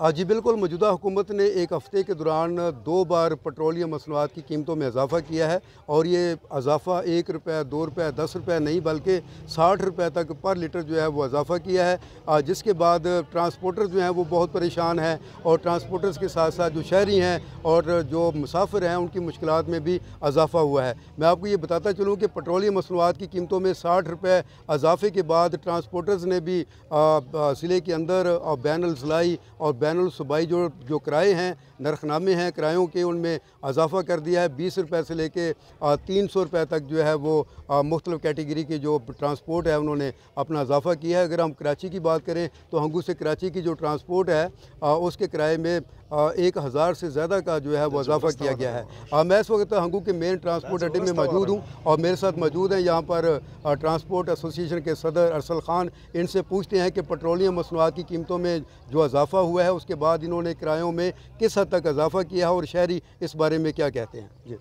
हाँ जी बिल्कुल मौजूदा हुकूमत ने एक हफ़्ते के दौरान दो बार पेट्रोलियम मसनवाद की कीमतों में इजाफ़ा किया है और ये इजाफ़ा एक रुपये दो रुपये दस रुपये नहीं बल्कि साठ रुपये तक पर लीटर जो है वो इजाफ़ा किया है जिसके बाद ट्रांसपोर्टर जो हैं वो बहुत परेशान हैं और ट्रांसपोर्टर्स के साथ साथ जो शहरी हैं और जो मुसाफिर हैं उनकी मुश्किल में भी इजाफ़ा हुआ है मैं आपको ये बताता चलूँ कि पेट्रोलियम मसनवाद की कीमतों में साठ रुपये इजाफ़े के बाद ट्रांसपोर्टर्स ने भी ज़िले के अंदर बैनल्स लाई और बैन बैनसबाई जो जो किराए हैं नरखनामे हैं किरायों के उनमें इजाफा कर दिया है बीस रुपये से लेके तीन सौ रुपये तक जो है वो मुख्तु कैटेगरी के जो ट्रांसपोर्ट है उन्होंने अपना इजाफा किया है अगर हम कराची की बात करें तो हंगू से कराची की जो ट्रांसपोर्ट है आ, उसके किराए में आ, एक हज़ार से ज़्यादा का जो है वो अच्छा, इजाफा किया गया है आ, मैं इस वक्त हंगू के मेन ट्रांसपोर्ट अच्छा, अड्डे में मौजूद हूँ और मेरे साथ मौजूद हैं यहाँ पर ट्रांसपोर्ट एसोसिएशन के सदर अरसल खान इनसे पूछते हैं कि पेट्रोलियम मसनवाद की कीमतों में जो इजाफा हुआ है उसके बाद इन्होंने किरायों में किस हद तक इजाफा किया और शहरी इस बारे में क्या कहते हैं जी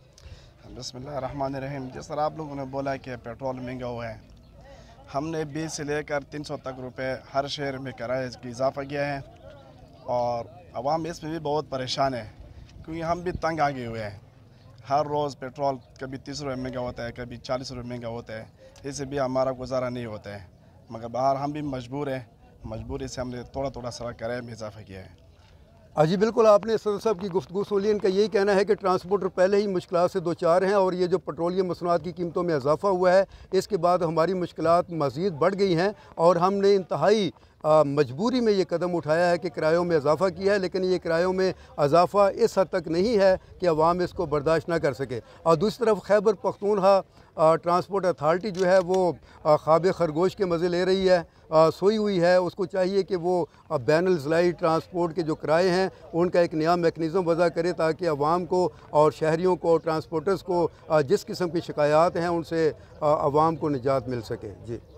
रहीम जी सर आप लोगों ने बोला कि पेट्रोल महंगा हुआ है हमने बीस से लेकर सौ तक रुपये हर शहर में किराए की इजाफा किया है और आवाम इसमें भी बहुत परेशान है क्योंकि हम भी तंग आगे हुए हैं हर रोज़ पेट्रोल कभी तीस रुपये महंगा होता है कभी चालीस रुपये महंगा होता है इससे भी हमारा गुजारा नहीं होता है मगर बाहर हम भी मजबूर हैं मजबूरी से हमने थोड़ा थोड़ा सारा कराया में इजाफा किया है अजी हाँ बिल्कुल आपने सदर साहब की गुफ्तु सुनी इनका यही कहना है कि ट्रांसपोर्टर पहले ही मुश्किल से दो चार हैं और ये जो पेट्रोलियम मसनूआत की कीमतों में इजाफा हुआ है इसके बाद हमारी मुश्किल मज़ीद बढ़ गई हैं और हमने इंतहाई मजबूरी में ये कदम उठाया है कि किरायों में इजाफ़ा किया है लेकिन ये किरायों में इजाफ़ा इस हद तक नहीं है कि अवाम इसको बर्दाश्त ना कर सके और दूसरी तरफ खैबर पख्तूनहा ट्रांसपोर्ट अथार्टी जो है वो ख्वाब खरगोश के मज़े ले रही है आ, सोई हुई है उसको चाहिए कि वो बैन ज़लाई ट्रांसपोर्ट के जो किराए हैं उनका एक नया मेकनिज़म वज़ा करे ताकि आवाम को और शहरीों को और ट्रांसपोर्टर्स को जिस किस्म की शिकायत हैं उनसे आवाम को निजात मिल सके जी